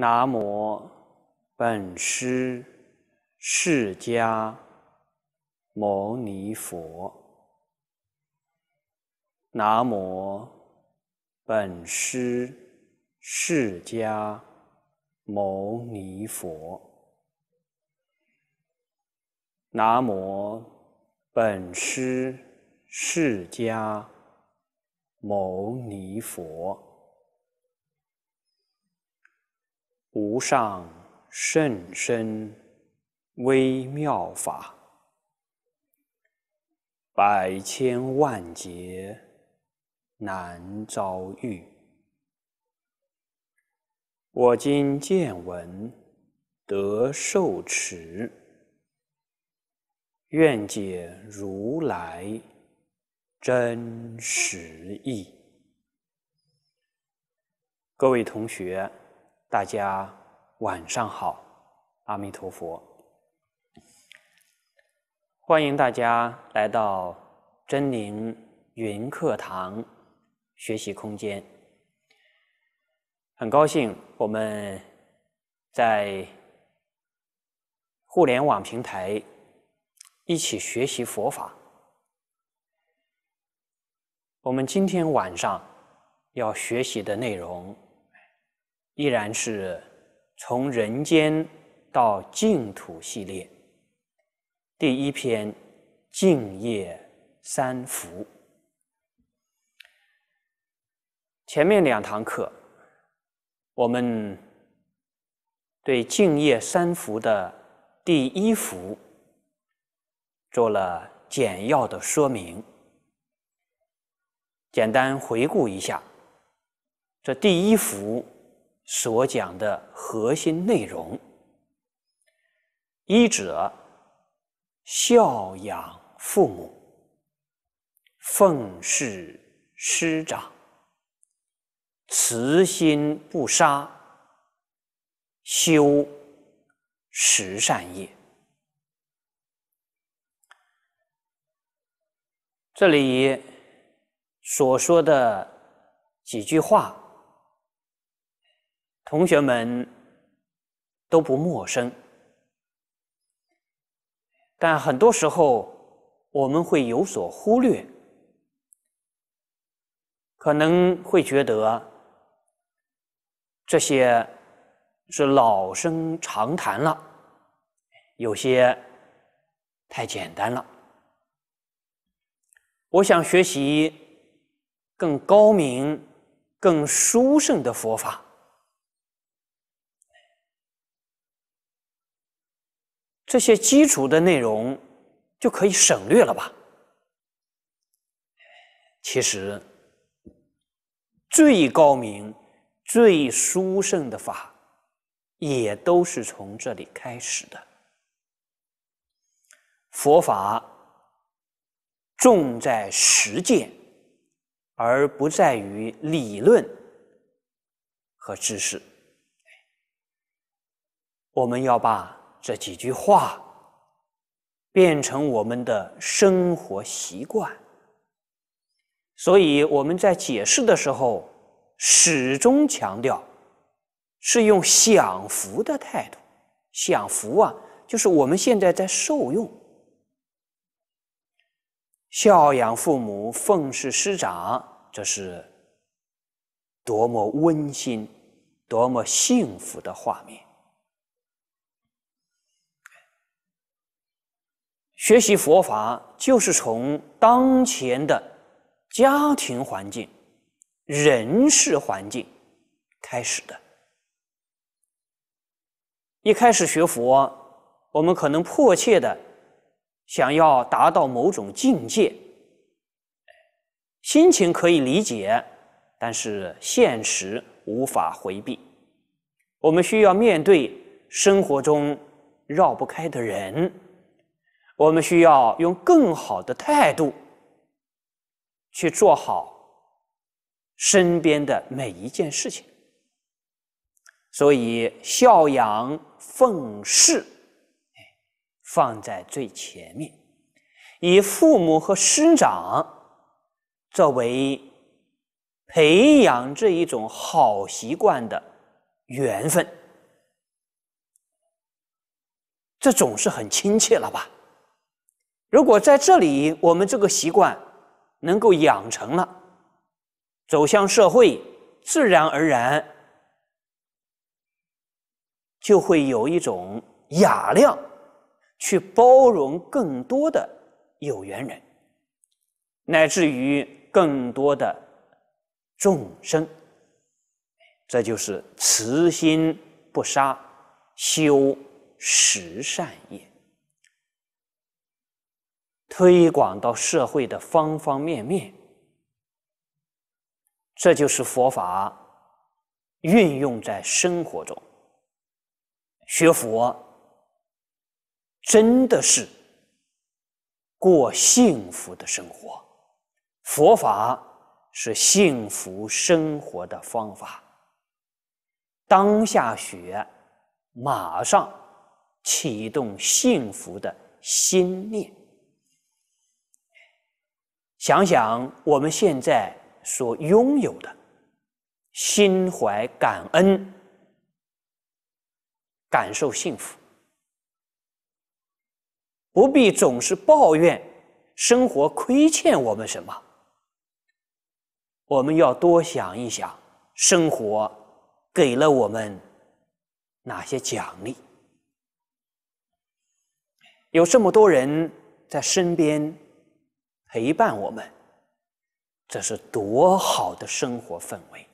南无本师释迦牟尼佛。南无本师释迦牟尼佛。南无本师释迦牟尼佛。无上甚深微妙法，百千万劫难遭遇。我今见闻得受持，愿解如来真实意。各位同学。大家晚上好，阿弥陀佛！欢迎大家来到真灵云课堂学习空间。很高兴我们，在互联网平台一起学习佛法。我们今天晚上要学习的内容。依然是从人间到净土系列第一篇《敬业三福》，前面两堂课，我们对《敬业三福》的第一幅做了简要的说明，简单回顾一下这第一幅。所讲的核心内容：一者孝养父母，奉事师长，慈心不杀，修十善业。这里所说的几句话。同学们都不陌生，但很多时候我们会有所忽略，可能会觉得这些是老生常谈了，有些太简单了。我想学习更高明、更殊胜的佛法。这些基础的内容就可以省略了吧？其实最高明、最殊胜的法，也都是从这里开始的。佛法重在实践，而不在于理论和知识。我们要把。这几句话变成我们的生活习惯，所以我们在解释的时候始终强调是用享福的态度。享福啊，就是我们现在在受用。孝养父母，奉事师长，这是多么温馨、多么幸福的画面。学习佛法就是从当前的家庭环境、人事环境开始的。一开始学佛，我们可能迫切的想要达到某种境界，心情可以理解，但是现实无法回避。我们需要面对生活中绕不开的人。我们需要用更好的态度去做好身边的每一件事情，所以孝养奉事放在最前面，以父母和师长作为培养这一种好习惯的缘分，这总是很亲切了吧？如果在这里，我们这个习惯能够养成了，走向社会，自然而然就会有一种雅量，去包容更多的有缘人，乃至于更多的众生。这就是慈心不杀，修十善业。推广到社会的方方面面，这就是佛法运用在生活中。学佛真的是过幸福的生活，佛法是幸福生活的方法。当下学，马上启动幸福的心念。想想我们现在所拥有的，心怀感恩，感受幸福，不必总是抱怨生活亏欠我们什么。我们要多想一想，生活给了我们哪些奖励？有这么多人在身边。陪伴我们，这是多好的生活氛围！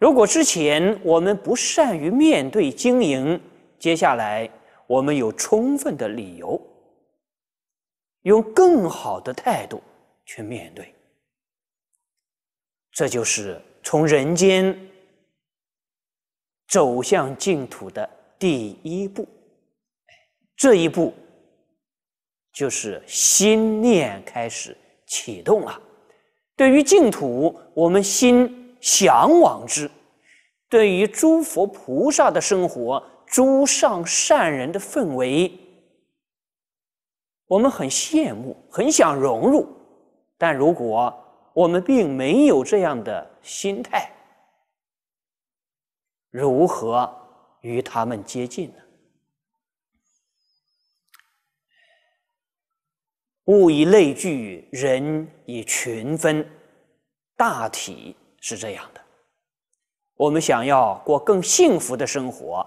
如果之前我们不善于面对经营，接下来我们有充分的理由，用更好的态度去面对。这就是从人间走向净土的第一步，这一步。就是心念开始启动了。对于净土，我们心向往之；对于诸佛菩萨的生活、诸上善人的氛围，我们很羡慕，很想融入。但如果我们并没有这样的心态，如何与他们接近呢？物以类聚，人以群分，大体是这样的。我们想要过更幸福的生活，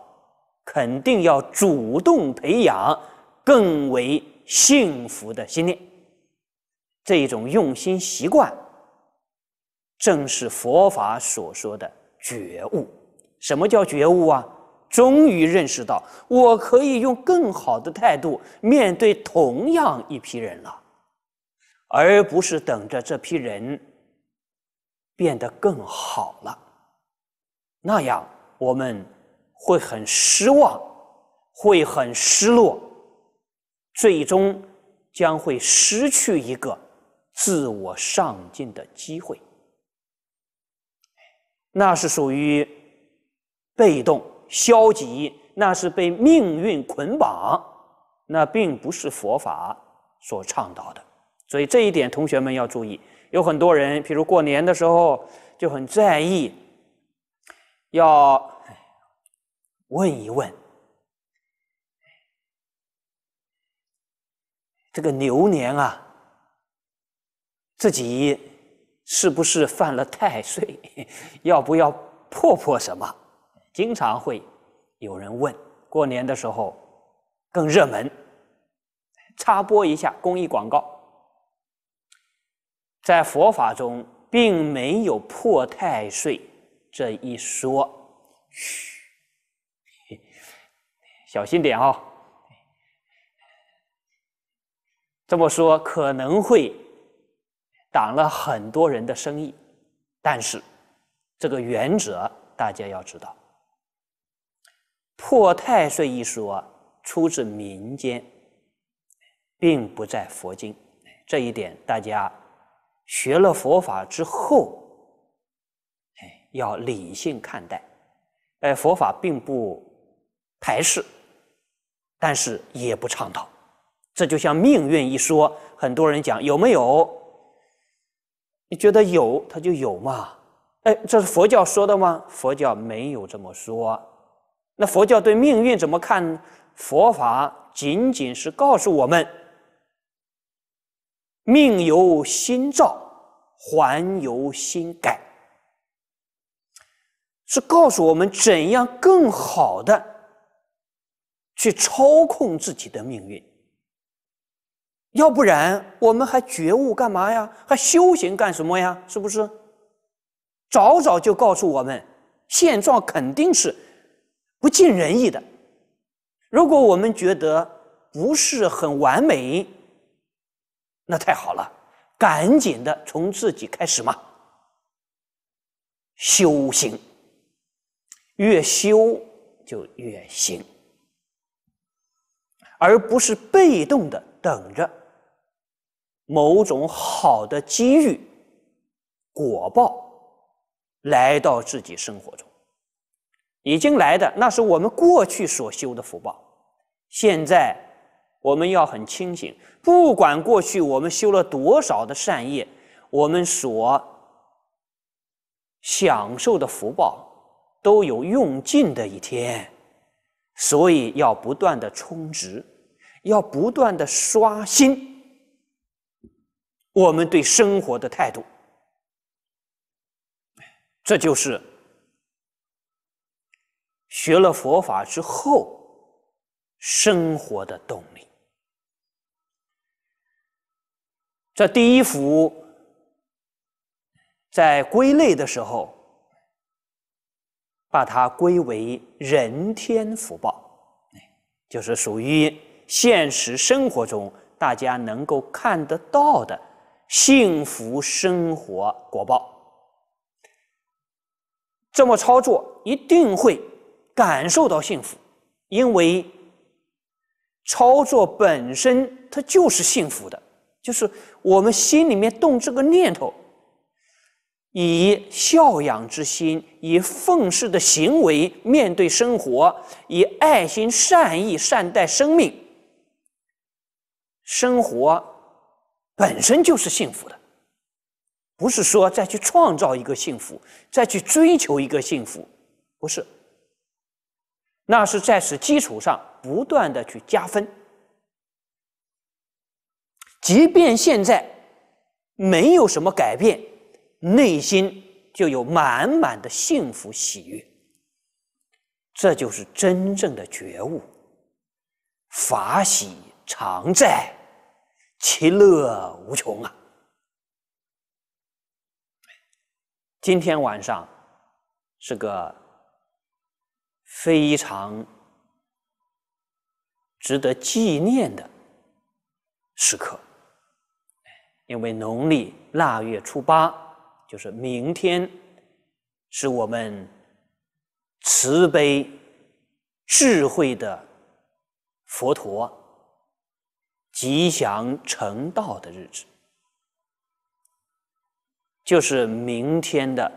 肯定要主动培养更为幸福的心念。这种用心习惯，正是佛法所说的觉悟。什么叫觉悟啊？终于认识到，我可以用更好的态度面对同样一批人了，而不是等着这批人变得更好了。那样我们会很失望，会很失落，最终将会失去一个自我上进的机会。那是属于被动。消极那是被命运捆绑，那并不是佛法所倡导的。所以这一点同学们要注意。有很多人，比如过年的时候就很在意，要问一问这个牛年啊，自己是不是犯了太岁，要不要破破什么？经常会有人问，过年的时候更热门。插播一下公益广告，在佛法中并没有破太岁这一说。嘘，小心点啊！这么说可能会挡了很多人的生意，但是这个原则大家要知道。破太岁一说出自民间，并不在佛经。这一点，大家学了佛法之后，哎，要理性看待。哎，佛法并不排斥，但是也不倡导。这就像命运一说，很多人讲有没有？你觉得有，他就有嘛？哎，这是佛教说的吗？佛教没有这么说。那佛教对命运怎么看？佛法仅仅是告诉我们，命由心造，还由心改，是告诉我们怎样更好的去操控自己的命运。要不然，我们还觉悟干嘛呀？还修行干什么呀？是不是？早早就告诉我们，现状肯定是。不尽人意的，如果我们觉得不是很完美，那太好了，赶紧的从自己开始嘛，修行，越修就越行，而不是被动的等着某种好的机遇果报来到自己生活中。已经来的那是我们过去所修的福报，现在我们要很清醒，不管过去我们修了多少的善业，我们所享受的福报都有用尽的一天，所以要不断的充值，要不断的刷新我们对生活的态度，这就是。学了佛法之后，生活的动力。这第一幅在归类的时候，把它归为人天福报，就是属于现实生活中大家能够看得到的幸福生活果报。这么操作，一定会。感受到幸福，因为操作本身它就是幸福的，就是我们心里面动这个念头，以孝养之心，以奉事的行为面对生活，以爱心、善意善待生命，生活本身就是幸福的，不是说再去创造一个幸福，再去追求一个幸福，不是。那是在此基础上不断的去加分，即便现在没有什么改变，内心就有满满的幸福喜悦，这就是真正的觉悟，法喜常在，其乐无穷啊！今天晚上是个。非常值得纪念的时刻，因为农历腊月初八就是明天，是我们慈悲智慧的佛陀吉祥成道的日子，就是明天的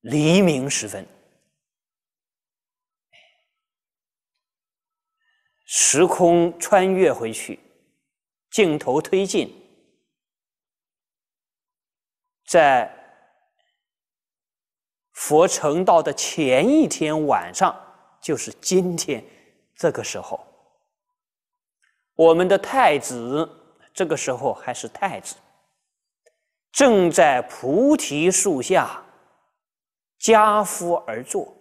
黎明时分。时空穿越回去，镜头推进，在佛成道的前一天晚上，就是今天这个时候，我们的太子这个时候还是太子，正在菩提树下加夫而坐。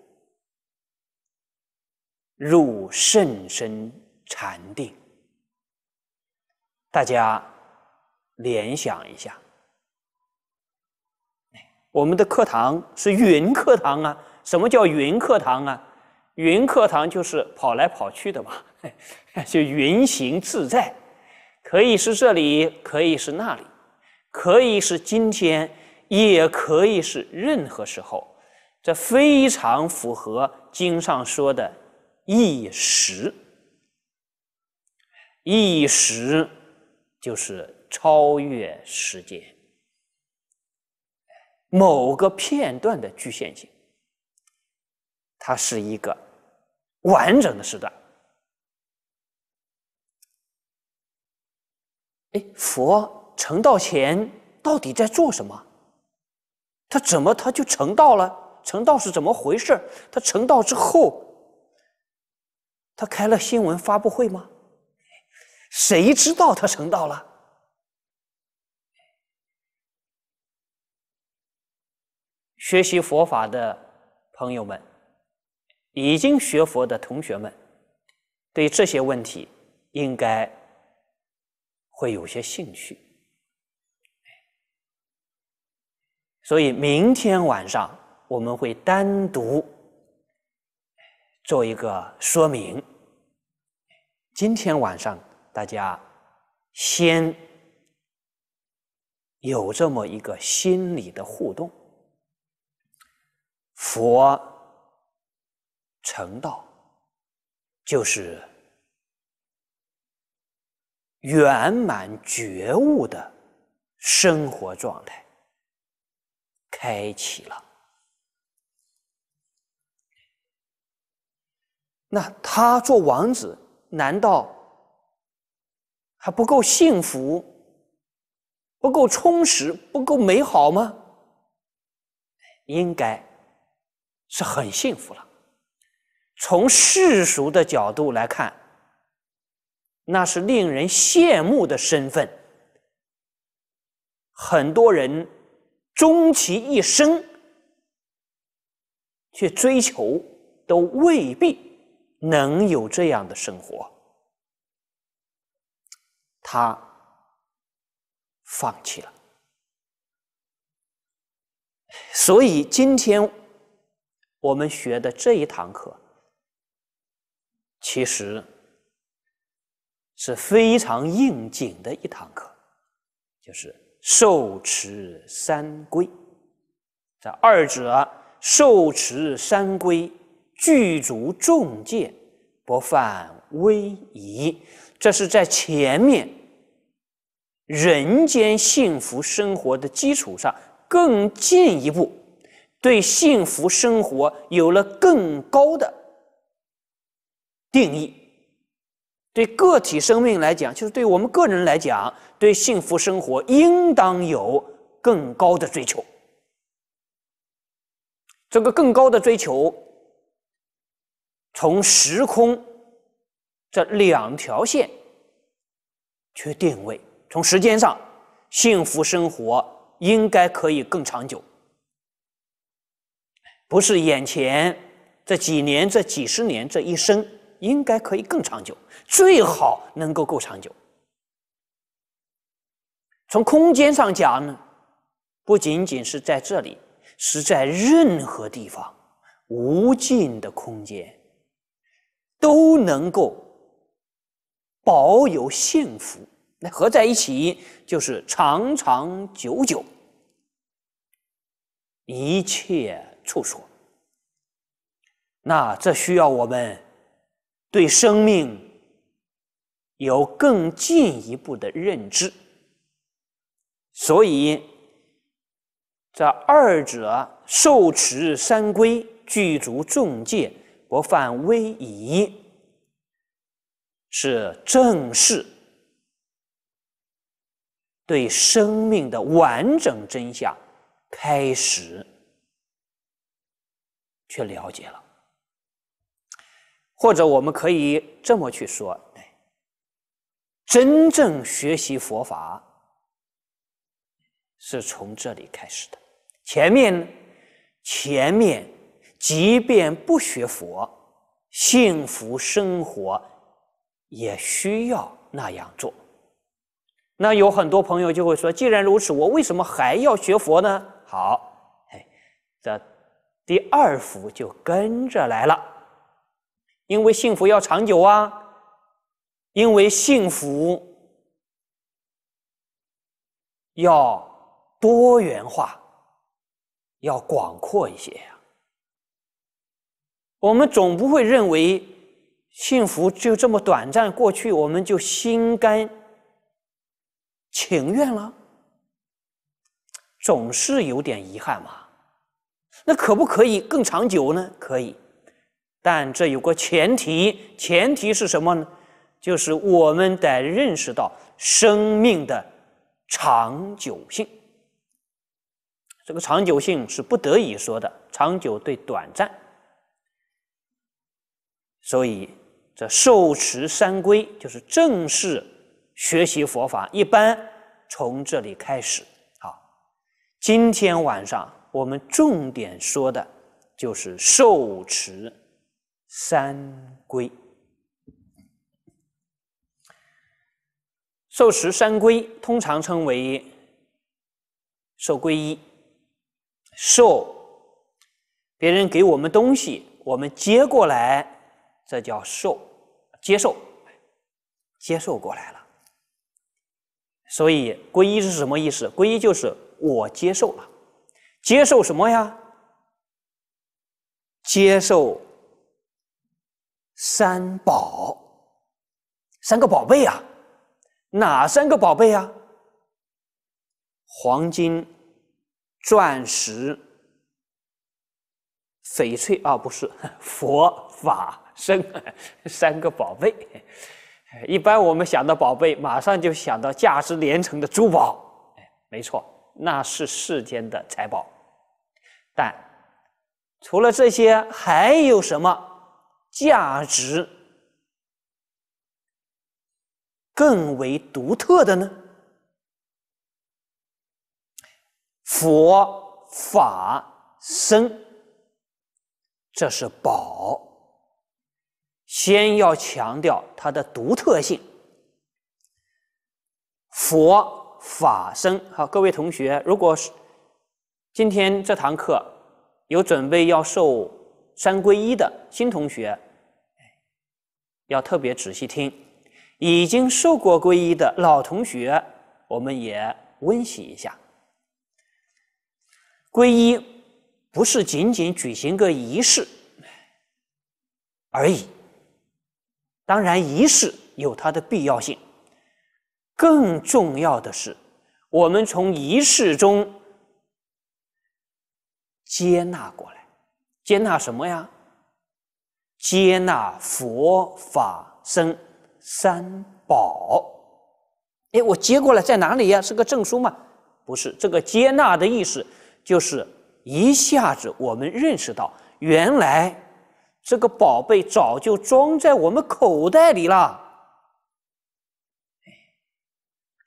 入甚深禅定，大家联想一下。我们的课堂是云课堂啊？什么叫云课堂啊？云课堂就是跑来跑去的嘛，就云行自在，可以是这里，可以是那里，可以是今天，也可以是任何时候。这非常符合经上说的。一时，一时就是超越时间某个片段的局限性，它是一个完整的时段。哎，佛成道前到底在做什么？他怎么他就成道了？成道是怎么回事？他成道之后。他开了新闻发布会吗？谁知道他成道了？学习佛法的朋友们，已经学佛的同学们，对这些问题应该会有些兴趣。所以明天晚上我们会单独。做一个说明，今天晚上大家先有这么一个心理的互动，佛成道就是圆满觉悟的生活状态开启了。那他做王子，难道还不够幸福、不够充实、不够美好吗？应该是很幸福了。从世俗的角度来看，那是令人羡慕的身份。很多人终其一生去追求，都未必。能有这样的生活，他放弃了。所以今天我们学的这一堂课，其实是非常应景的一堂课，就是受持三规。这二者受持三规。具足众戒，不犯威仪，这是在前面人间幸福生活的基础上更进一步，对幸福生活有了更高的定义。对个体生命来讲，就是对我们个人来讲，对幸福生活应当有更高的追求。这个更高的追求。从时空这两条线去定位，从时间上，幸福生活应该可以更长久，不是眼前这几年、这几十年、这一生应该可以更长久，最好能够够长久。从空间上讲呢，不仅仅是在这里，是在任何地方，无尽的空间。都能够保有幸福，那合在一起就是长长久久。一切处所，那这需要我们对生命有更进一步的认知。所以，这二者受持三规，具足众戒。不犯威仪，是正式对生命的完整真相开始去了解了。或者，我们可以这么去说：，真正学习佛法是从这里开始的。前面，前面。即便不学佛，幸福生活也需要那样做。那有很多朋友就会说：“既然如此，我为什么还要学佛呢？”好，哎，这第二福就跟着来了，因为幸福要长久啊，因为幸福要多元化，要广阔一些呀。我们总不会认为幸福就这么短暂，过去我们就心甘情愿了，总是有点遗憾嘛。那可不可以更长久呢？可以，但这有个前提，前提是什么呢？就是我们得认识到生命的长久性。这个长久性是不得已说的，长久对短暂。所以，这受持三规就是正式学习佛法，一般从这里开始。好，今天晚上我们重点说的就是受持三规。受持三规通常称为受皈依，受别人给我们东西，我们接过来。这叫受，接受，接受过来了。所以皈依是什么意思？皈依就是我接受了，接受什么呀？接受三宝，三个宝贝啊？哪三个宝贝啊？黄金、钻石、翡翠啊？不是 佛法。生三个宝贝，一般我们想到宝贝，马上就想到价值连城的珠宝。没错，那是世间的财宝。但除了这些，还有什么价值更为独特的呢？佛法僧，这是宝。先要强调它的独特性。佛法僧，好，各位同学，如果是今天这堂课有准备要受三皈依的新同学，要特别仔细听；已经受过皈依的老同学，我们也温习一下。皈依不是仅仅举行个仪式而已。当然，仪式有它的必要性。更重要的是，我们从仪式中接纳过来，接纳什么呀？接纳佛法僧三宝。哎，我接过来在哪里呀？是个证书吗？不是，这个接纳的意思，就是一下子我们认识到，原来。这个宝贝早就装在我们口袋里了。《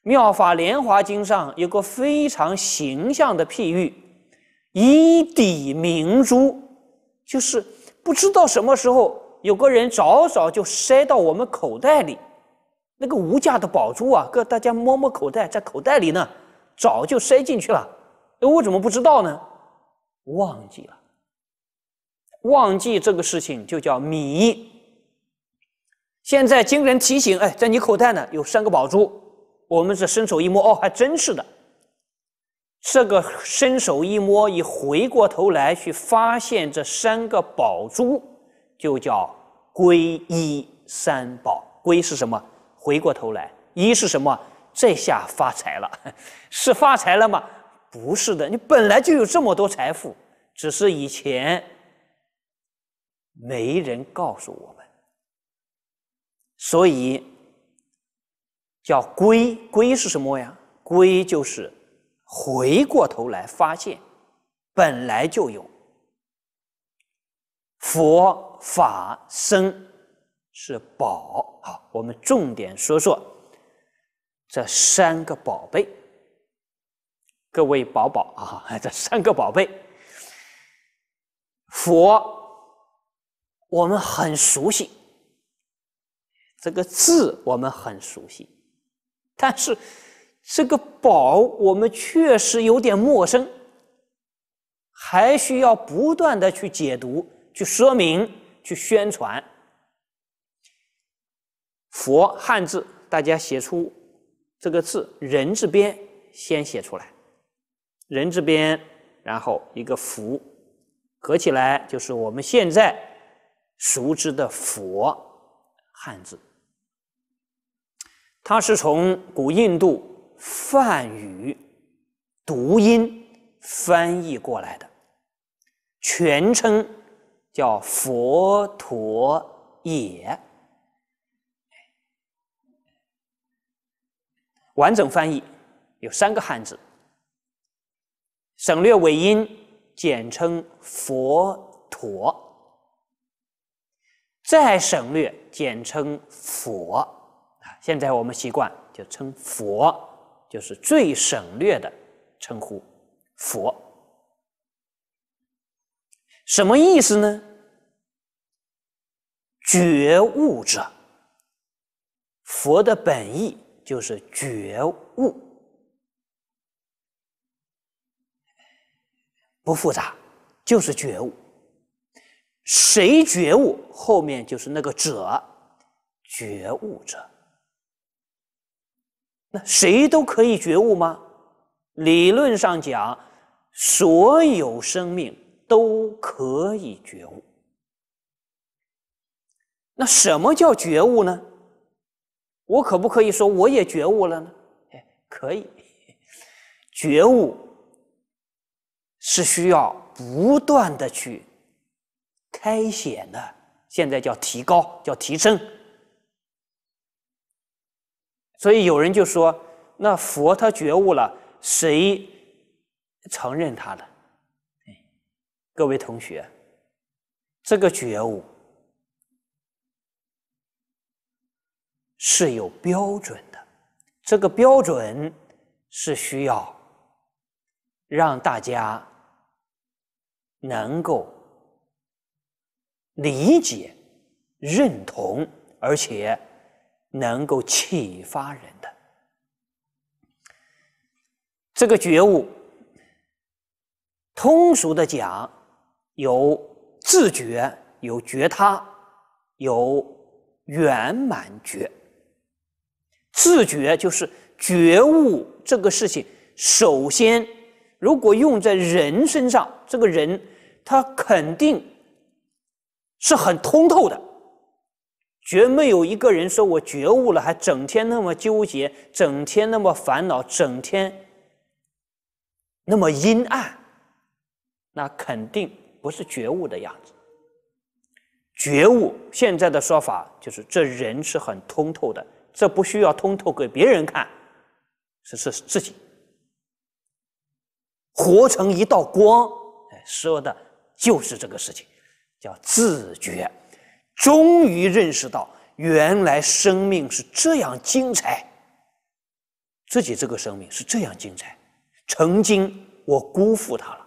妙法莲华经》上有个非常形象的譬喻，“一底明珠”，就是不知道什么时候有个人早早就塞到我们口袋里，那个无价的宝珠啊，各大家摸摸口袋，在口袋里呢，早就塞进去了。哎，我怎么不知道呢？忘记了。忘记这个事情就叫迷。现在经人提醒，哎，在你口袋呢有三个宝珠。我们这伸手一摸，哦，还真是的。这个伸手一摸，一回过头来去发现这三个宝珠，就叫皈依三宝。皈是什么？回过头来，一是什么？这下发财了，是发财了吗？不是的，你本来就有这么多财富，只是以前。没人告诉我们，所以叫归。归是什么呀？归就是回过头来发现，本来就有。佛法僧是宝，好，我们重点说说这三个宝贝。各位宝宝啊，这三个宝贝，佛。我们很熟悉这个字，我们很熟悉，但是这个宝我们确实有点陌生，还需要不断的去解读、去说明、去宣传。佛汉字，大家写出这个字，人字边先写出来，人字边，然后一个福”，合起来就是我们现在。熟知的“佛”汉字，它是从古印度梵语读音翻译过来的，全称叫“佛陀也”。完整翻译有三个汉字，省略尾音，简称“佛陀”。再省略，简称佛啊！现在我们习惯就称佛，就是最省略的称呼。佛，什么意思呢？觉悟者。佛的本意就是觉悟，不复杂，就是觉悟。谁觉悟？后面就是那个“者”，觉悟者。那谁都可以觉悟吗？理论上讲，所有生命都可以觉悟。那什么叫觉悟呢？我可不可以说我也觉悟了呢？哎，可以。觉悟是需要不断的去。开显的，现在叫提高，叫提升。所以有人就说：“那佛他觉悟了，谁承认他了？”各位同学，这个觉悟是有标准的，这个标准是需要让大家能够。理解、认同，而且能够启发人的这个觉悟。通俗的讲，有自觉，有觉他，有圆满觉。自觉就是觉悟这个事情。首先，如果用在人身上，这个人他肯定。是很通透的，绝没有一个人说我觉悟了，还整天那么纠结，整天那么烦恼，整天那么阴暗，那肯定不是觉悟的样子。觉悟现在的说法就是，这人是很通透的，这不需要通透给别人看，是是自己活成一道光。哎，说的就是这个事情。叫自觉，终于认识到原来生命是这样精彩，自己这个生命是这样精彩。曾经我辜负他了，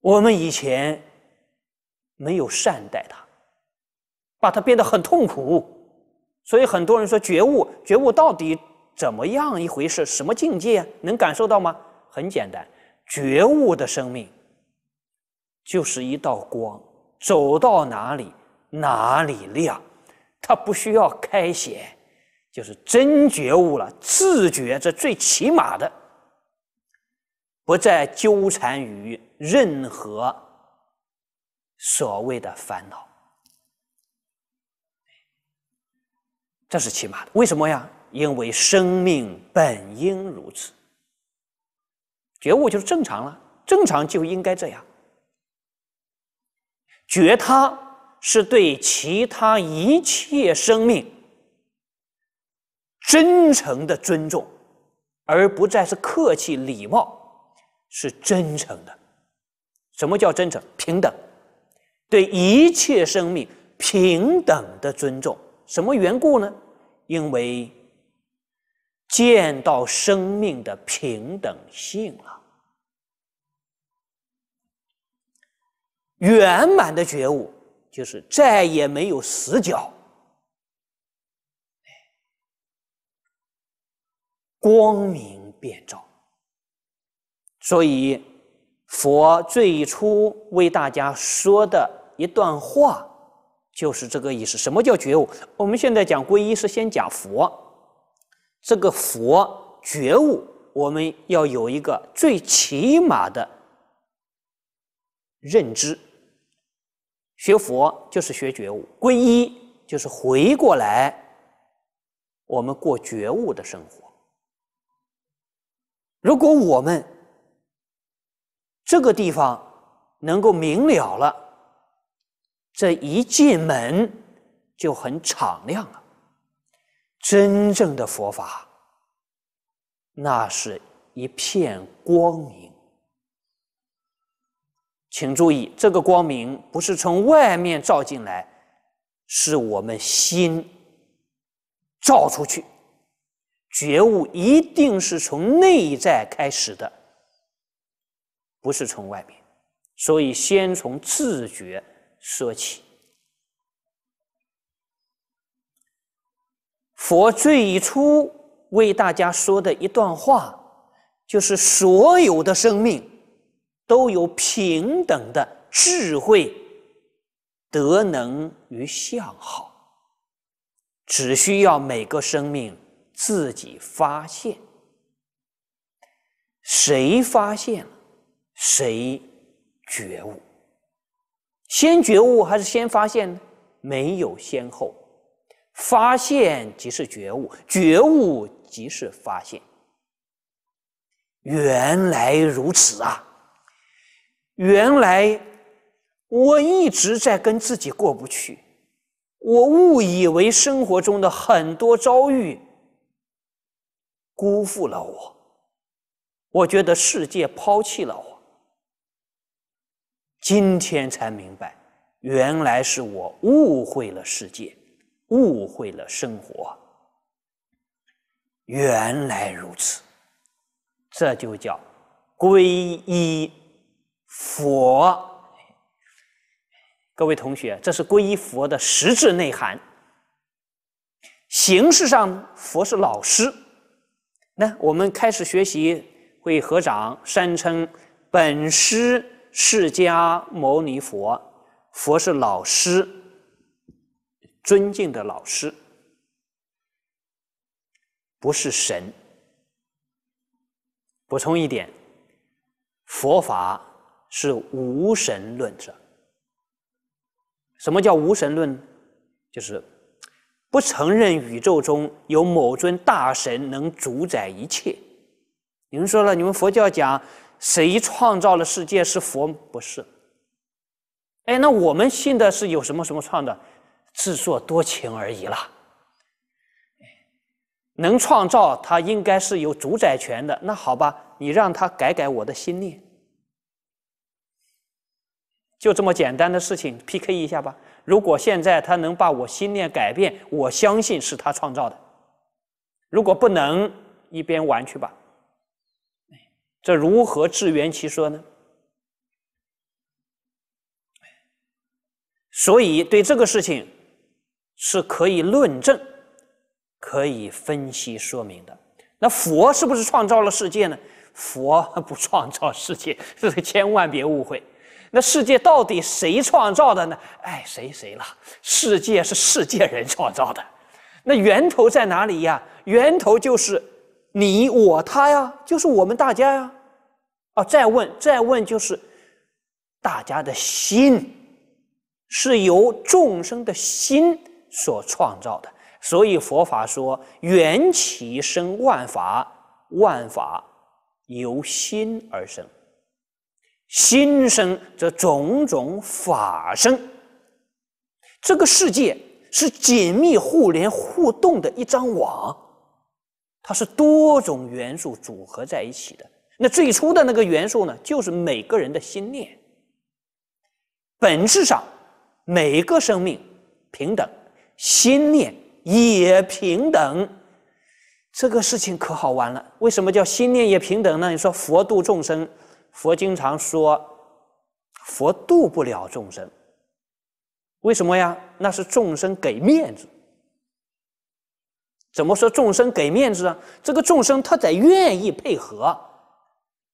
我们以前没有善待他，把他变得很痛苦。所以很多人说觉悟，觉悟到底怎么样一回事？什么境界啊？能感受到吗？很简单，觉悟的生命。就是一道光，走到哪里哪里亮，它不需要开显，就是真觉悟了，自觉这最起码的，不再纠缠于任何所谓的烦恼，这是起码的。为什么呀？因为生命本应如此，觉悟就是正常了，正常就应该这样。觉他是对其他一切生命真诚的尊重，而不再是客气礼貌，是真诚的。什么叫真诚？平等，对一切生命平等的尊重。什么缘故呢？因为见到生命的平等性了。圆满的觉悟，就是再也没有死角，光明遍照。所以，佛最初为大家说的一段话，就是这个意思。什么叫觉悟？我们现在讲皈依，是先讲佛。这个佛觉悟，我们要有一个最起码的认知。学佛就是学觉悟，皈依就是回过来，我们过觉悟的生活。如果我们这个地方能够明了了，这一进门就很敞亮了。真正的佛法，那是一片光明。请注意，这个光明不是从外面照进来，是我们心照出去。觉悟一定是从内在开始的，不是从外面。所以，先从自觉说起。佛最初为大家说的一段话，就是所有的生命。都有平等的智慧、德能与相好，只需要每个生命自己发现。谁发现了，谁觉悟。先觉悟还是先发现呢？没有先后，发现即是觉悟，觉悟即是发现。原来如此啊！原来我一直在跟自己过不去，我误以为生活中的很多遭遇辜负了我，我觉得世界抛弃了我。今天才明白，原来是我误会了世界，误会了生活。原来如此，这就叫皈依。佛，各位同学，这是皈依佛的实质内涵。形式上，佛是老师。那我们开始学习，会合掌、山称本师释迦牟尼佛，佛是老师，尊敬的老师，不是神。补充一点，佛法。是无神论者。什么叫无神论？就是不承认宇宙中有某尊大神能主宰一切。你们说了，你们佛教讲谁创造了世界是佛，不是？哎，那我们信的是有什么什么创的，自作多情而已啦。能创造他应该是有主宰权的，那好吧，你让他改改我的心念。就这么简单的事情 PK 一下吧。如果现在他能把我心念改变，我相信是他创造的。如果不能，一边玩去吧。这如何自圆其说呢？所以对这个事情是可以论证、可以分析说明的。那佛是不是创造了世界呢？佛不创造世界，这个千万别误会。那世界到底谁创造的呢？哎，谁谁了？世界是世界人创造的，那源头在哪里呀？源头就是你我他呀，就是我们大家呀。啊，再问再问，就是大家的心是由众生的心所创造的。所以佛法说，缘起生万法，万法由心而生。心生则种种法生，这个世界是紧密互联互动的一张网，它是多种元素组合在一起的。那最初的那个元素呢，就是每个人的心念。本质上，每个生命平等，心念也平等。这个事情可好玩了。为什么叫心念也平等呢？你说佛度众生。佛经常说，佛渡不了众生，为什么呀？那是众生给面子。怎么说众生给面子啊？这个众生他得愿意配合，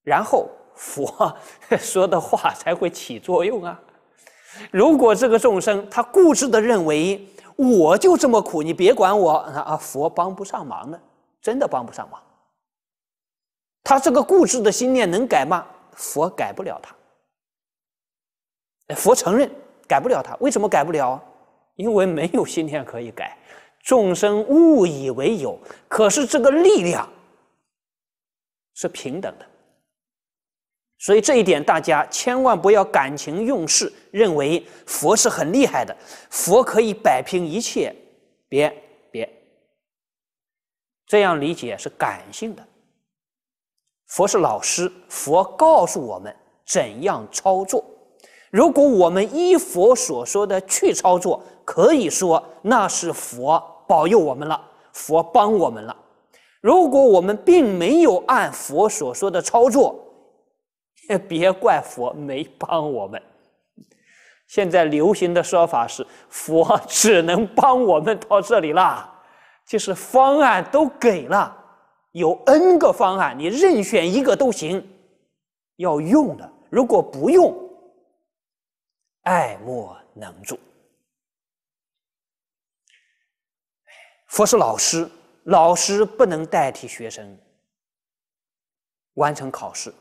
然后佛 说的话才会起作用啊。如果这个众生他固执的认为我就这么苦，你别管我啊，佛帮不上忙的，真的帮不上忙。他这个固执的心念能改吗？佛改不了他，佛承认改不了他。为什么改不了？因为没有心念可以改。众生误以为有，可是这个力量是平等的。所以这一点大家千万不要感情用事，认为佛是很厉害的，佛可以摆平一切。别别这样理解是感性的。佛是老师，佛告诉我们怎样操作。如果我们依佛所说的去操作，可以说那是佛保佑我们了，佛帮我们了。如果我们并没有按佛所说的操作，也别怪佛没帮我们。现在流行的说法是，佛只能帮我们到这里了，就是方案都给了。有 N 个方案，你任选一个都行，要用的。如果不用，爱莫能助。佛是老师，老师不能代替学生完成考试。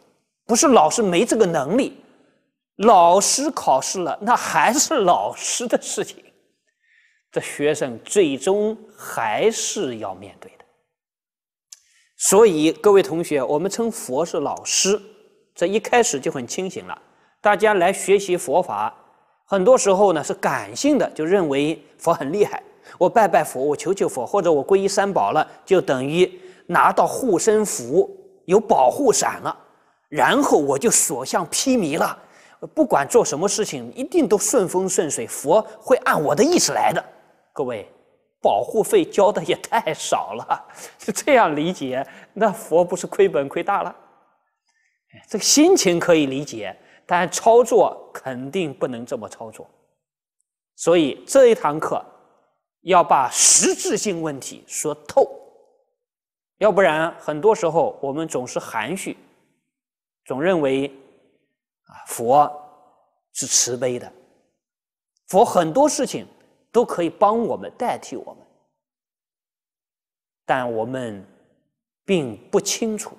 不是老师没这个能力，老师考试了，那还是老师的事情。这学生最终还是要面对的。所以，各位同学，我们称佛是老师，这一开始就很清醒了。大家来学习佛法，很多时候呢是感性的，就认为佛很厉害。我拜拜佛，我求求佛，或者我皈依三宝了，就等于拿到护身符，有保护伞了，然后我就所向披靡了。不管做什么事情，一定都顺风顺水，佛会按我的意思来的。各位。保护费交的也太少了，就 这样理解，那佛不是亏本亏大了？哎，这个心情可以理解，但操作肯定不能这么操作。所以这一堂课要把实质性问题说透，要不然很多时候我们总是含蓄，总认为啊佛是慈悲的，佛很多事情。都可以帮我们代替我们，但我们并不清楚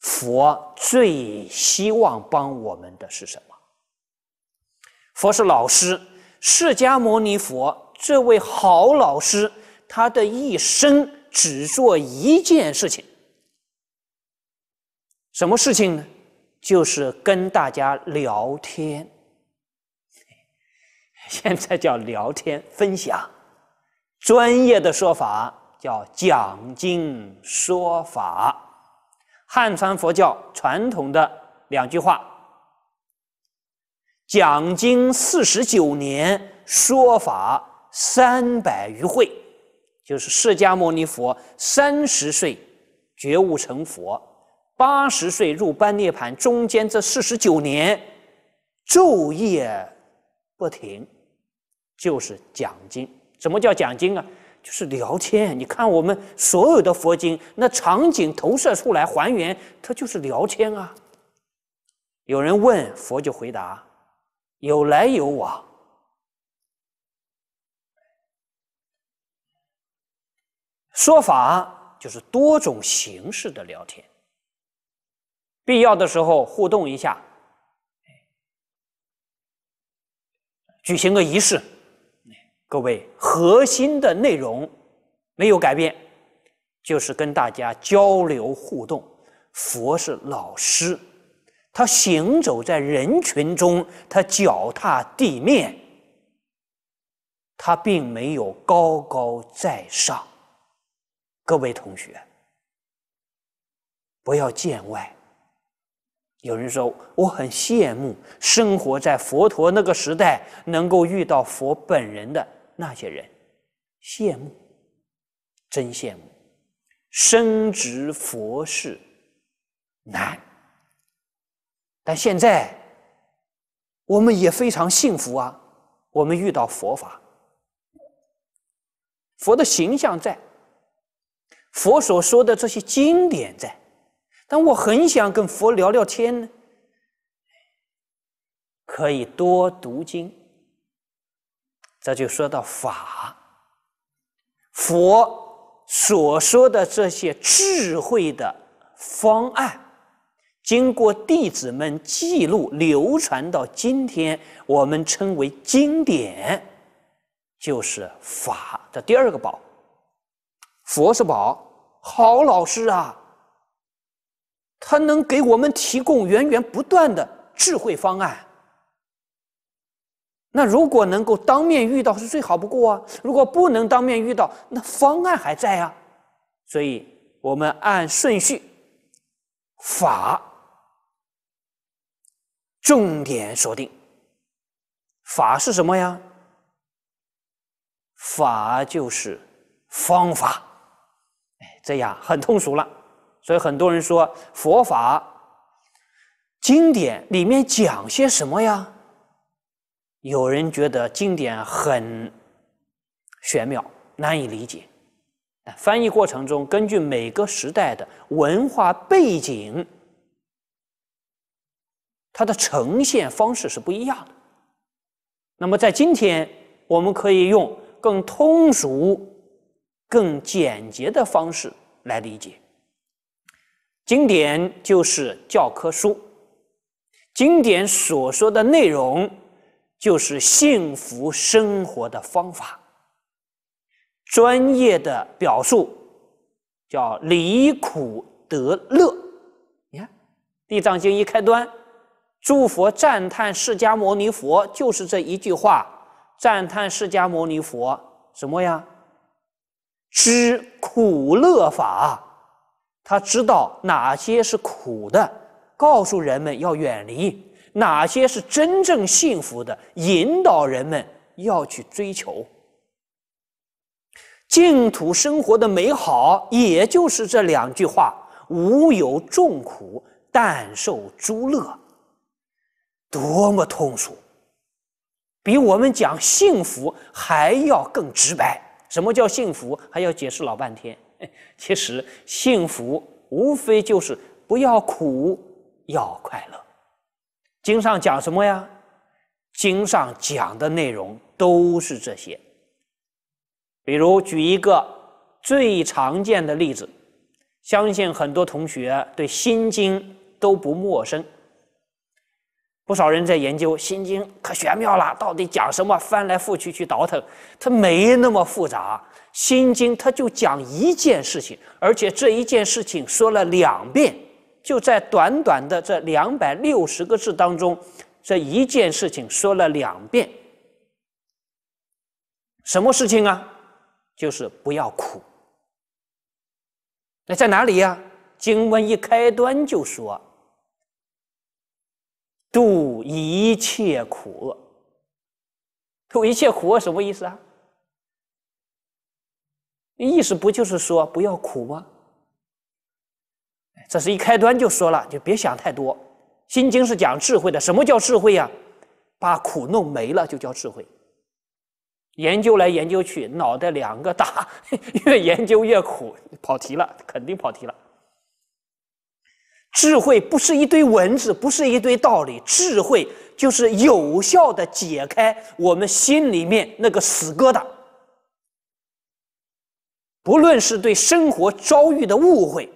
佛最希望帮我们的是什么。佛是老师，释迦牟尼佛这位好老师，他的一生只做一件事情，什么事情呢？就是跟大家聊天。现在叫聊天分享，专业的说法叫讲经说法，汉传佛教传统的两句话：讲经四十九年，说法三百余会。就是释迦牟尼佛三十岁觉悟成佛，八十岁入般涅盘，中间这四十九年，昼夜不停。就是讲经。什么叫讲经啊？就是聊天。你看我们所有的佛经，那场景投射出来，还原，它就是聊天啊。有人问佛就回答，有来有往。说法就是多种形式的聊天，必要的时候互动一下，举行个仪式。各位，核心的内容没有改变，就是跟大家交流互动。佛是老师，他行走在人群中，他脚踏地面，他并没有高高在上。各位同学，不要见外。有人说我很羡慕生活在佛陀那个时代，能够遇到佛本人的。那些人羡慕，真羡慕，升职佛事难。但现在我们也非常幸福啊！我们遇到佛法，佛的形象在，佛所说的这些经典在，但我很想跟佛聊聊天呢，可以多读经。这就说到法，佛所说的这些智慧的方案，经过弟子们记录流传到今天，我们称为经典，就是法的第二个宝。佛是宝，好老师啊，他能给我们提供源源不断的智慧方案。那如果能够当面遇到是最好不过啊！如果不能当面遇到，那方案还在啊。所以，我们按顺序，法重点锁定。法是什么呀？法就是方法。哎，这样很通俗了。所以很多人说佛法经典里面讲些什么呀？有人觉得经典很玄妙，难以理解。翻译过程中，根据每个时代的文化背景，它的呈现方式是不一样的。那么，在今天，我们可以用更通俗、更简洁的方式来理解经典，就是教科书。经典所说的内容。就是幸福生活的方法，专业的表述叫离苦得乐。你看，《地藏经》一开端，诸佛赞叹释迦牟尼佛，就是这一句话：赞叹释迦牟尼佛，什么呀？知苦乐法，他知道哪些是苦的，告诉人们要远离。哪些是真正幸福的？引导人们要去追求净土生活的美好，也就是这两句话：“无有众苦，但受诸乐。”多么通俗，比我们讲幸福还要更直白。什么叫幸福？还要解释老半天。其实幸福无非就是不要苦，要快乐。经上讲什么呀？经上讲的内容都是这些。比如举一个最常见的例子，相信很多同学对《心经》都不陌生。不少人在研究《心经》，可玄妙了。到底讲什么？翻来覆去去倒腾，它没那么复杂。《心经》它就讲一件事情，而且这一件事情说了两遍。就在短短的这两百六十个字当中，这一件事情说了两遍。什么事情啊？就是不要苦。那在哪里呀？经文一开端就说：“度一切苦厄。”“度一切苦厄”什么意思啊？意思不就是说不要苦吗？这是一开端就说了，就别想太多。《心经》是讲智慧的。什么叫智慧呀？把苦弄没了就叫智慧。研究来研究去，脑袋两个大，越研究越苦，跑题了，肯定跑题了。智慧不是一堆文字，不是一堆道理，智慧就是有效的解开我们心里面那个死疙瘩。不论是对生活遭遇的误会。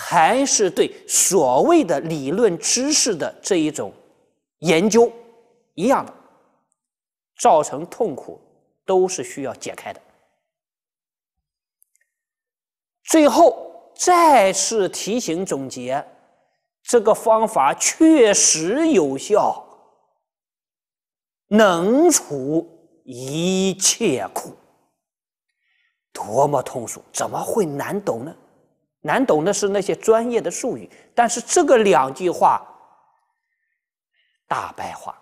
还是对所谓的理论知识的这一种研究一样的，造成痛苦都是需要解开的。最后再次提醒总结，这个方法确实有效，能除一切苦，多么通俗，怎么会难懂呢？难懂的是那些专业的术语，但是这个两句话大白话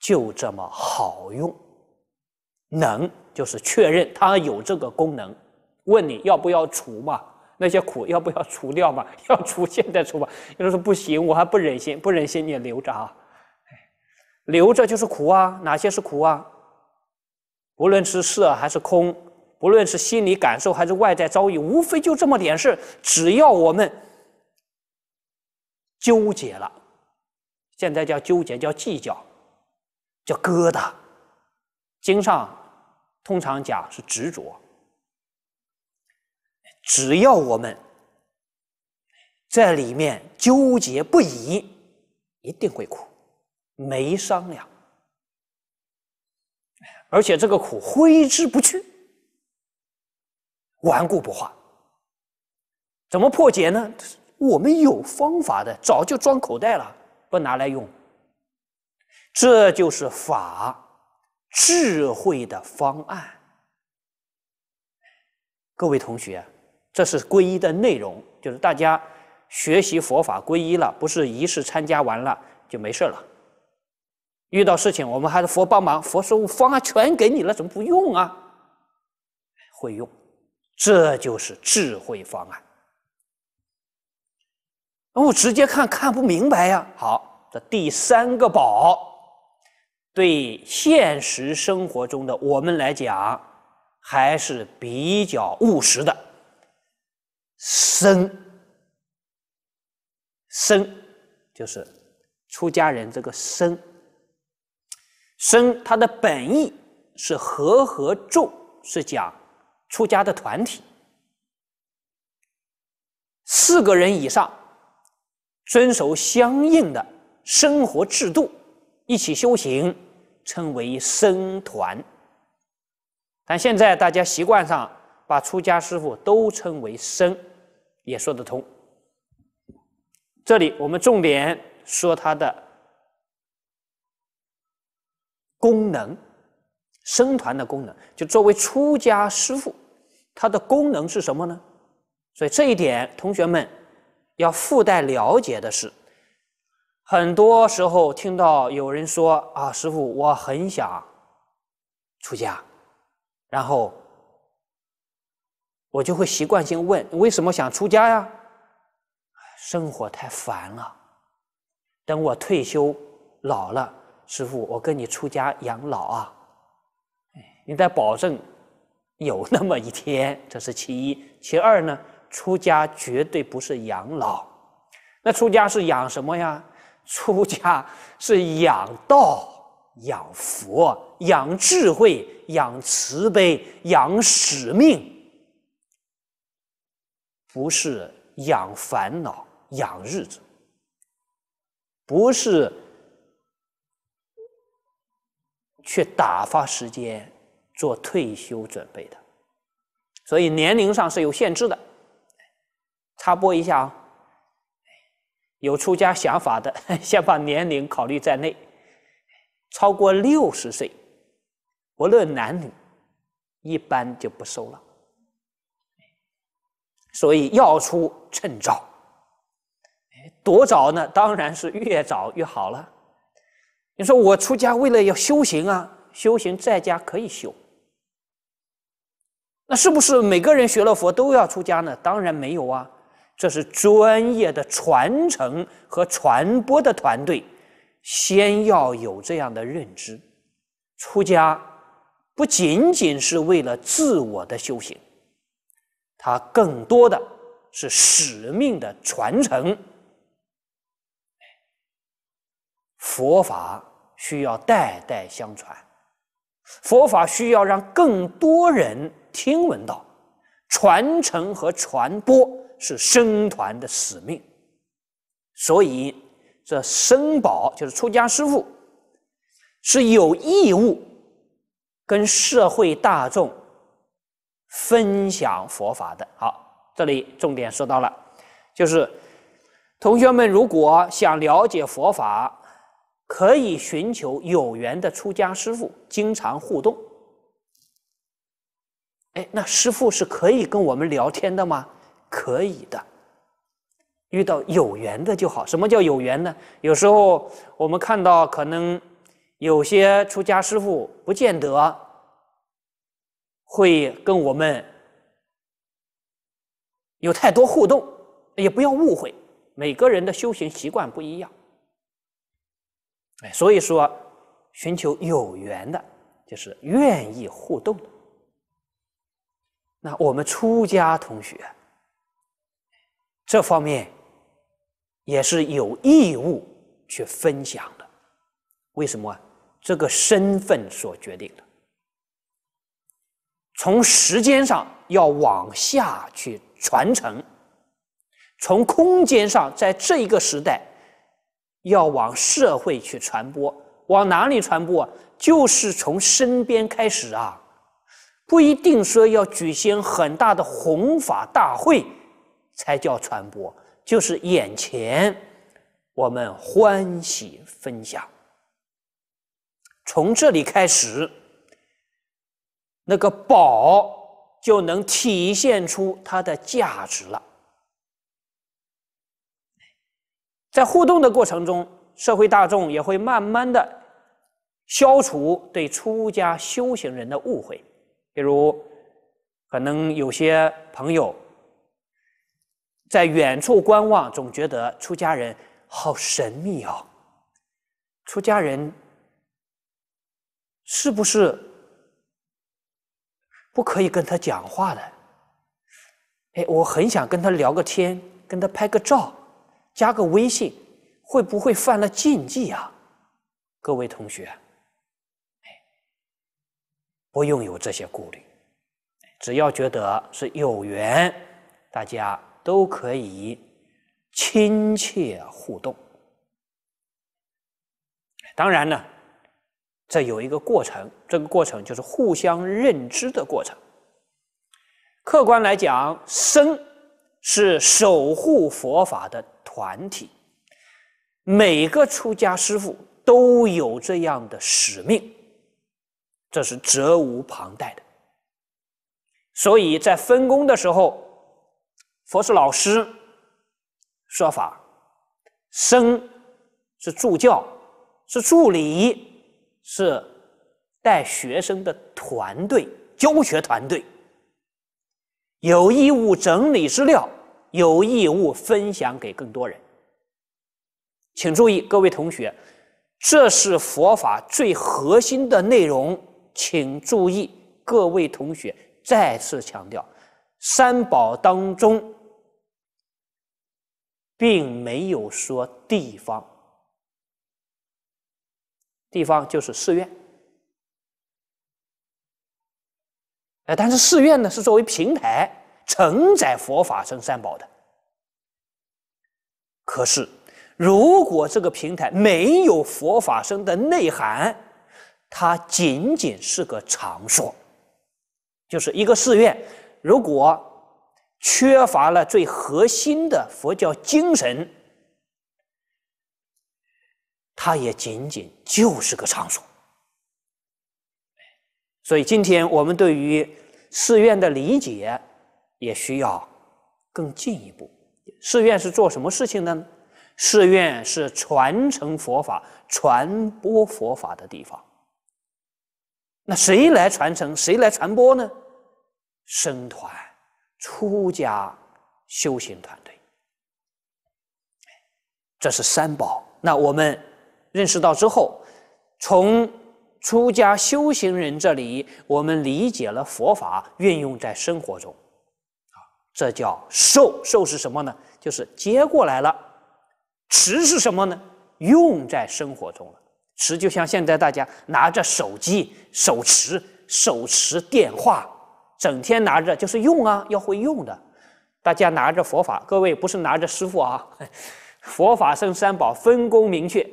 就这么好用。能就是确认它有这个功能，问你要不要除嘛？那些苦要不要除掉嘛？要除现在除吧。有人说不行，我还不忍心，不忍心你留着啊，留着就是苦啊，哪些是苦啊？无论是色还是空。不论是心理感受还是外在遭遇，无非就这么点事。只要我们纠结了，现在叫纠结，叫计较，叫疙瘩。经上通常讲是执着。只要我们在里面纠结不已，一定会苦，没商量。而且这个苦挥之不去。顽固不化，怎么破解呢？我们有方法的，早就装口袋了，不拿来用。这就是法智慧的方案。各位同学，这是皈依的内容，就是大家学习佛法皈依了，不是仪式参加完了就没事了。遇到事情，我们还是佛帮忙，佛说方案全给你了，怎么不用啊？会用。这就是智慧方案。那我直接看看不明白呀。好，这第三个宝，对现实生活中的我们来讲还是比较务实的。生，生就是出家人这个生，生它的本意是和合众，是讲。出家的团体，四个人以上遵守相应的生活制度，一起修行，称为僧团。但现在大家习惯上把出家师傅都称为僧，也说得通。这里我们重点说他的功能，僧团的功能，就作为出家师傅，它的功能是什么呢？所以这一点，同学们要附带了解的是，很多时候听到有人说：“啊，师傅，我很想出家。”然后我就会习惯性问：“为什么想出家呀？”生活太烦了。等我退休老了，师傅，我跟你出家养老啊！你在保证。有那么一天，这是其一。其二呢？出家绝对不是养老，那出家是养什么呀？出家是养道、养佛、养智慧、养慈悲、养使命，不是养烦恼、养日子，不是去打发时间。做退休准备的，所以年龄上是有限制的。插播一下啊，有出家想法的，先把年龄考虑在内。超过六十岁，不论男女，一般就不收了。所以要出趁早，哎，多早呢？当然是越早越好了。你说我出家为了要修行啊，修行在家可以修。那是不是每个人学了佛都要出家呢？当然没有啊，这是专业的传承和传播的团队，先要有这样的认知。出家不仅仅是为了自我的修行，它更多的是使命的传承。佛法需要代代相传，佛法需要让更多人。听闻到，传承和传播是僧团的使命，所以这僧宝就是出家师傅，是有义务跟社会大众分享佛法的。好，这里重点说到了，就是同学们如果想了解佛法，可以寻求有缘的出家师傅，经常互动。那师傅是可以跟我们聊天的吗？可以的。遇到有缘的就好。什么叫有缘呢？有时候我们看到，可能有些出家师傅不见得会跟我们有太多互动，也不要误会，每个人的修行习惯不一样。哎，所以说，寻求有缘的，就是愿意互动的。那我们出家同学，这方面也是有义务去分享的。为什么？这个身份所决定的。从时间上要往下去传承，从空间上，在这一个时代要往社会去传播。往哪里传播啊？就是从身边开始啊。不一定说要举行很大的弘法大会才叫传播，就是眼前我们欢喜分享，从这里开始，那个宝就能体现出它的价值了。在互动的过程中，社会大众也会慢慢的消除对出家修行人的误会。比如，可能有些朋友在远处观望，总觉得出家人好神秘哦。出家人是不是不可以跟他讲话的？哎，我很想跟他聊个天，跟他拍个照，加个微信，会不会犯了禁忌啊？各位同学。不用有这些顾虑，只要觉得是有缘，大家都可以亲切互动。当然呢，这有一个过程，这个过程就是互相认知的过程。客观来讲，僧是守护佛法的团体，每个出家师傅都有这样的使命。这是责无旁贷的，所以在分工的时候，佛是老师，说法；生是助教，是助理，是带学生的团队，教学团队。有义务整理资料，有义务分享给更多人。请注意，各位同学，这是佛法最核心的内容。请注意，各位同学，再次强调，三宝当中，并没有说地方，地方就是寺院。但是寺院呢，是作为平台承载佛法僧三宝的。可是，如果这个平台没有佛法僧的内涵，它仅仅是个场所，就是一个寺院。如果缺乏了最核心的佛教精神，它也仅仅就是个场所。所以，今天我们对于寺院的理解也需要更进一步。寺院是做什么事情的呢？寺院是传承佛法、传播佛法的地方。那谁来传承？谁来传播呢？僧团、出家、修行团队，这是三宝。那我们认识到之后，从出家修行人这里，我们理解了佛法，运用在生活中。啊，这叫受受是什么呢？就是接过来了。持是什么呢？用在生活中了。持就像现在大家拿着手机，手持手持电话，整天拿着就是用啊，要会用的。大家拿着佛法，各位不是拿着师傅啊。佛法生三宝分工明确，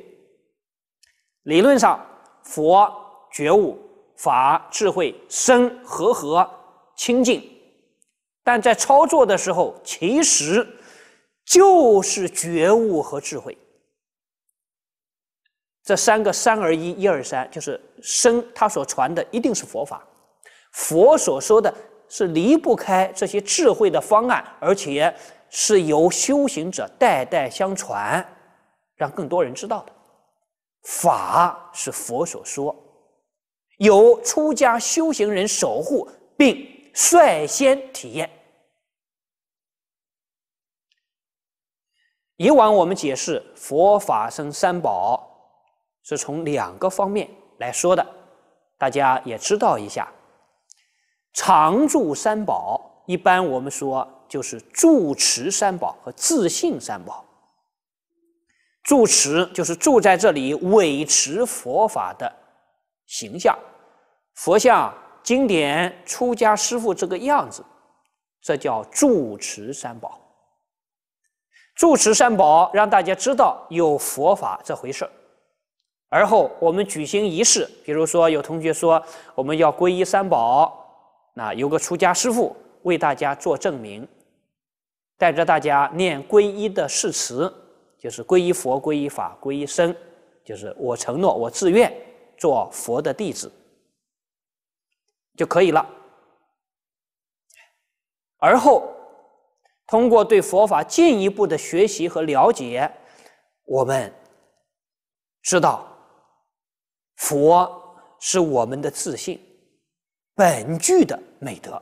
理论上佛觉悟、法智慧、生和和清净，但在操作的时候，其实就是觉悟和智慧。这三个三而一，一二三，就是生他所传的一定是佛法，佛所说的是离不开这些智慧的方案，而且是由修行者代代相传，让更多人知道的法是佛所说，由出家修行人守护并率先体验。以往我们解释佛法生三宝。是从两个方面来说的，大家也知道一下。常住三宝，一般我们说就是住持三宝和自信三宝。住持就是住在这里维持佛法的形象，佛像、经典、出家师傅这个样子，这叫住持三宝。住持三宝让大家知道有佛法这回事。而后，我们举行仪式，比如说，有同学说我们要皈依三宝，那有个出家师傅为大家做证明，带着大家念皈依的誓词，就是皈依佛、皈依法、皈依僧，就是我承诺，我自愿做佛的弟子就可以了。而后，通过对佛法进一步的学习和了解，我们知道。佛是我们的自信本具的美德，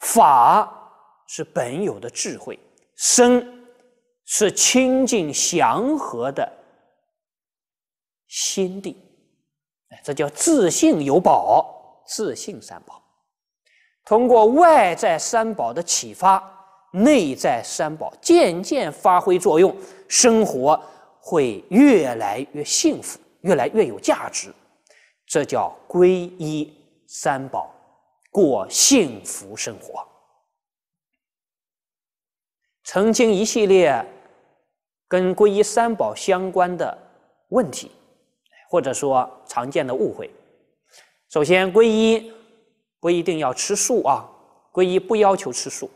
法是本有的智慧，身是清净祥和的心地，哎，这叫自信有宝，自信三宝。通过外在三宝的启发，内在三宝渐渐发挥作用，生活会越来越幸福。越来越有价值，这叫皈依三宝，过幸福生活。曾经一系列跟皈依三宝相关的问题，或者说常见的误会。首先，皈依不一定要吃素啊，皈依不要求吃素，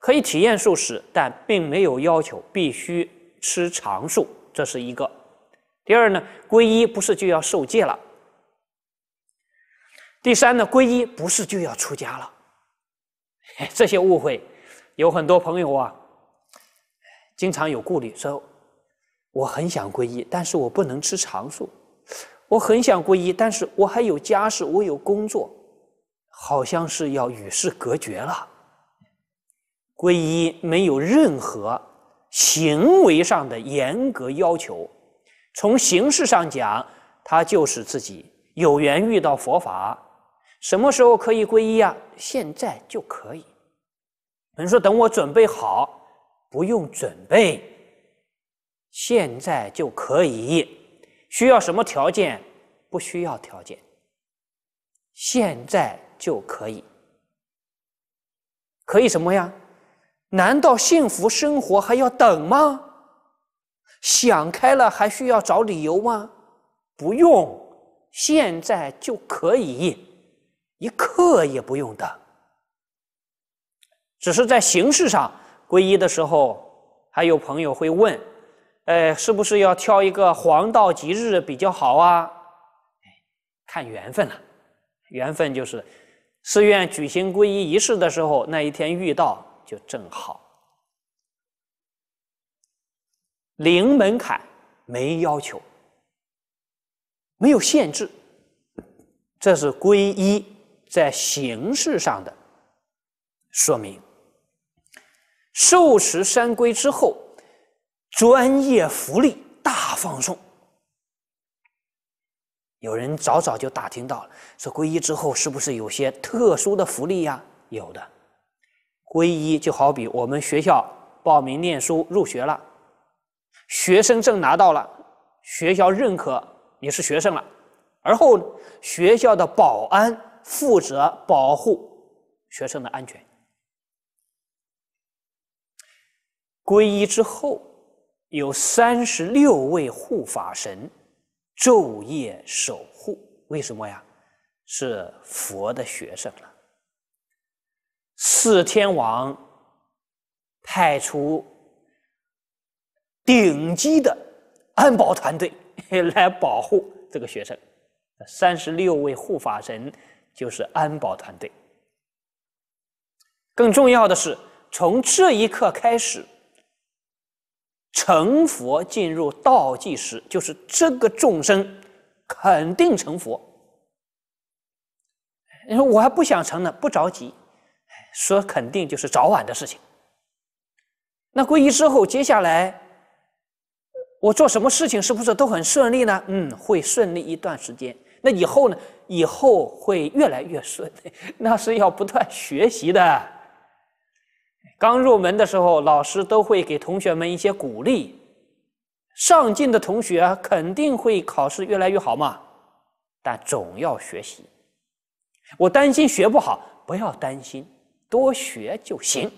可以体验素食，但并没有要求必须吃长素，这是一个。第二呢，皈依不是就要受戒了；第三呢，皈依不是就要出家了。这些误会，有很多朋友啊，经常有顾虑，说我很想皈依，但是我不能吃长素；我很想皈依，但是我还有家事，我有工作，好像是要与世隔绝了。皈依没有任何行为上的严格要求。从形式上讲，他就是自己有缘遇到佛法，什么时候可以皈依啊？现在就可以。人说等我准备好，不用准备，现在就可以。需要什么条件？不需要条件。现在就可以，可以什么呀？难道幸福生活还要等吗？想开了还需要找理由吗？不用，现在就可以，一刻也不用等。只是在形式上皈依的时候，还有朋友会问：“哎，是不是要挑一个黄道吉日比较好啊？”看缘分了，缘分就是寺院举行皈依仪式的时候，那一天遇到就正好。零门槛，没要求，没有限制，这是皈依在形式上的说明。受持三皈之后，专业福利大放送。有人早早就打听到了，说皈依之后是不是有些特殊的福利呀？有的，皈依就好比我们学校报名念书入学了。学生证拿到了，学校认可你是学生了。而后，学校的保安负责保护学生的安全。皈依之后，有三十六位护法神昼夜守护。为什么呀？是佛的学生了。四天王派出。顶级的安保团队 来保护这个学生，三十六位护法神就是安保团队。更重要的是，从这一刻开始，成佛进入倒计时，就是这个众生肯定成佛。你说我还不想成呢，不着急，说肯定就是早晚的事情。那皈依之后，接下来。我做什么事情是不是都很顺利呢？嗯，会顺利一段时间。那以后呢？以后会越来越顺利，那是要不断学习的。刚入门的时候，老师都会给同学们一些鼓励。上进的同学肯定会考试越来越好嘛。但总要学习，我担心学不好，不要担心，多学就行。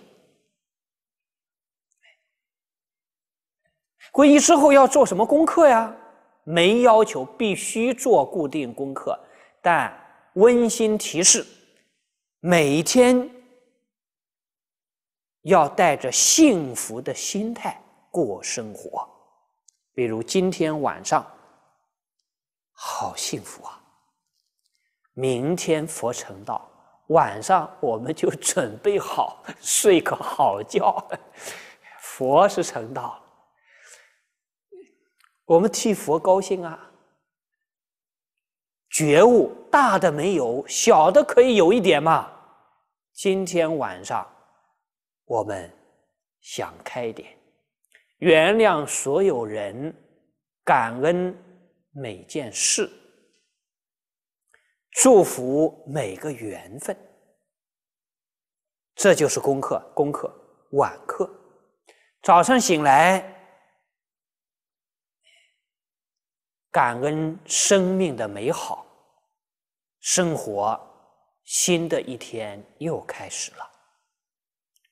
皈依之后要做什么功课呀？没要求，必须做固定功课。但温馨提示：每天要带着幸福的心态过生活。比如今天晚上好幸福啊！明天佛成道，晚上我们就准备好睡个好觉。佛是成道。我们替佛高兴啊！觉悟大的没有，小的可以有一点嘛。今天晚上我们想开点，原谅所有人，感恩每件事，祝福每个缘分。这就是功课，功课晚课，早上醒来。感恩生命的美好，生活新的一天又开始了。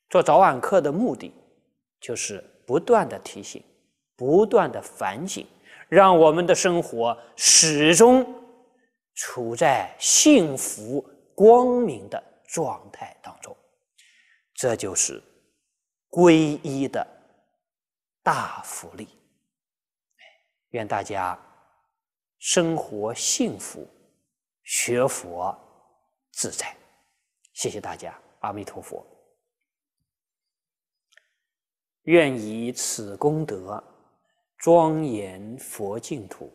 做早晚课的目的，就是不断的提醒，不断的反省，让我们的生活始终处在幸福光明的状态当中。这就是皈依的大福利。愿大家。生活幸福，学佛自在。谢谢大家，阿弥陀佛。愿以此功德，庄严佛净土，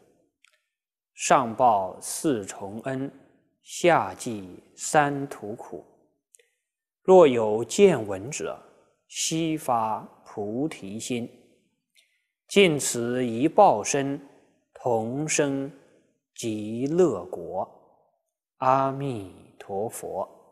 上报四重恩，下济三途苦。若有见闻者，悉发菩提心，尽此一报身。同生极乐国，阿弥陀佛。